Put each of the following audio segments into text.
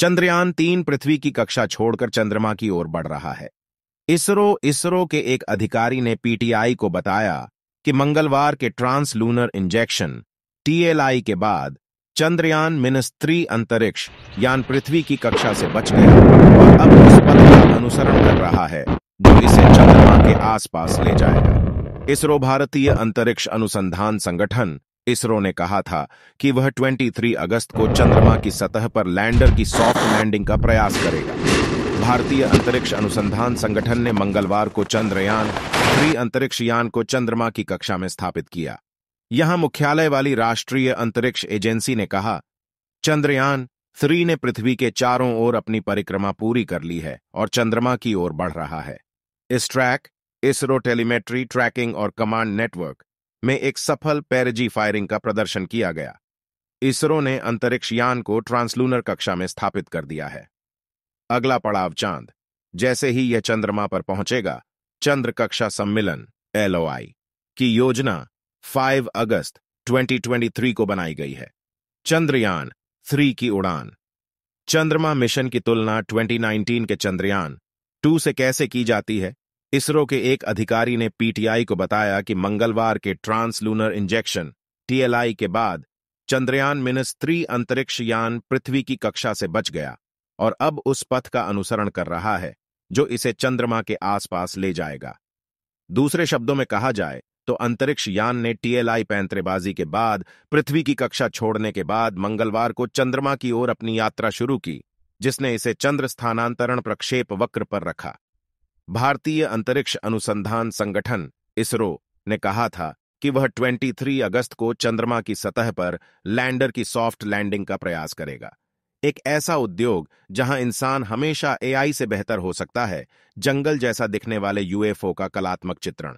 चंद्रयान तीन पृथ्वी की कक्षा छोड़कर चंद्रमा की ओर बढ़ रहा है इसरो इसरो के एक अधिकारी ने पीटीआई को बताया कि मंगलवार के ट्रांस लूनर इंजेक्शन टीएलआई के बाद चंद्रयान मिनस त्री अंतरिक्ष यान पृथ्वी की कक्षा से बच गया और अब उस पथ का अनुसरण कर रहा है जो इसे चंद्रमा के आसपास ले जाएगा इसरो भारतीय अंतरिक्ष अनुसंधान संगठन इसरो ने कहा था कि वह 23 अगस्त को चंद्रमा की सतह पर लैंडर की सॉफ्ट लैंडिंग का प्रयास करेगा भारतीय अंतरिक्ष अनुसंधान संगठन ने मंगलवार को चंद्रयान थ्री अंतरिक्ष यान को चंद्रमा की कक्षा में स्थापित किया यहां मुख्यालय वाली राष्ट्रीय अंतरिक्ष एजेंसी ने कहा चंद्रयान थ्री ने पृथ्वी के चारों ओर अपनी परिक्रमा पूरी कर ली है और चंद्रमा की ओर बढ़ रहा है इस ट्रैक इसरो टेलीमेट्री ट्रैकिंग और कमांड नेटवर्क में एक सफल पैरजी फायरिंग का प्रदर्शन किया गया इसरो ने अंतरिक्ष यान को ट्रांसलूनर कक्षा में स्थापित कर दिया है अगला पड़ाव चांद जैसे ही यह चंद्रमा पर पहुंचेगा चंद्र कक्षा सम्मेलन एलओआई की योजना 5 अगस्त 2023 को बनाई गई है चंद्रयान थ्री की उड़ान चंद्रमा मिशन की तुलना 2019 के चंद्रयान टू से कैसे की जाती है इसरो के एक अधिकारी ने पीटीआई को बताया कि मंगलवार के ट्रांसलूनर इंजेक्शन टीएलआई के बाद चंद्रयान मिनस थ्री अंतरिक्ष यान पृथ्वी की कक्षा से बच गया और अब उस पथ का अनुसरण कर रहा है जो इसे चंद्रमा के आसपास ले जाएगा दूसरे शब्दों में कहा जाए तो अंतरिक्ष यान ने टीएलआई पैंतरेबाजी के बाद पृथ्वी की कक्षा छोड़ने के बाद मंगलवार को चंद्रमा की ओर अपनी यात्रा शुरू की जिसने इसे चंद्र स्थानांतरण प्रक्षेप वक्र पर रखा भारतीय अंतरिक्ष अनुसंधान संगठन इसरो ने कहा था कि वह 23 अगस्त को चंद्रमा की सतह पर लैंडर की सॉफ्ट लैंडिंग का प्रयास करेगा एक ऐसा उद्योग जहां इंसान हमेशा एआई से बेहतर हो सकता है जंगल जैसा दिखने वाले यूएफओ का कलात्मक चित्रण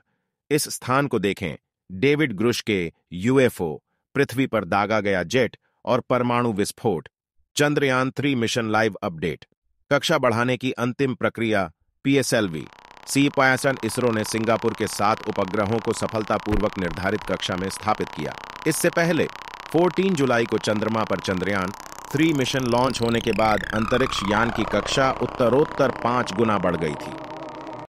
इस स्थान को देखें डेविड ग्रुश के यूएफओ पृथ्वी पर दागा गया जेट और परमाणु विस्फोट Chandrayaan three mission live update कक्षा बढ़ाने की अंतिम प्रक्रिया पीएसएलवी सी पायासन इसरो ने सिंगापुर के सात उपग्रहों को सफलतापूर्वक निर्धारित कक्षा में स्थापित किया इससे पहले 14 जुलाई को चंद्रमा पर चंद्रयान थ्री मिशन लॉन्च होने के बाद अंतरिक्ष यान की कक्षा उत्तरोत्तर पांच गुना बढ़ गई थी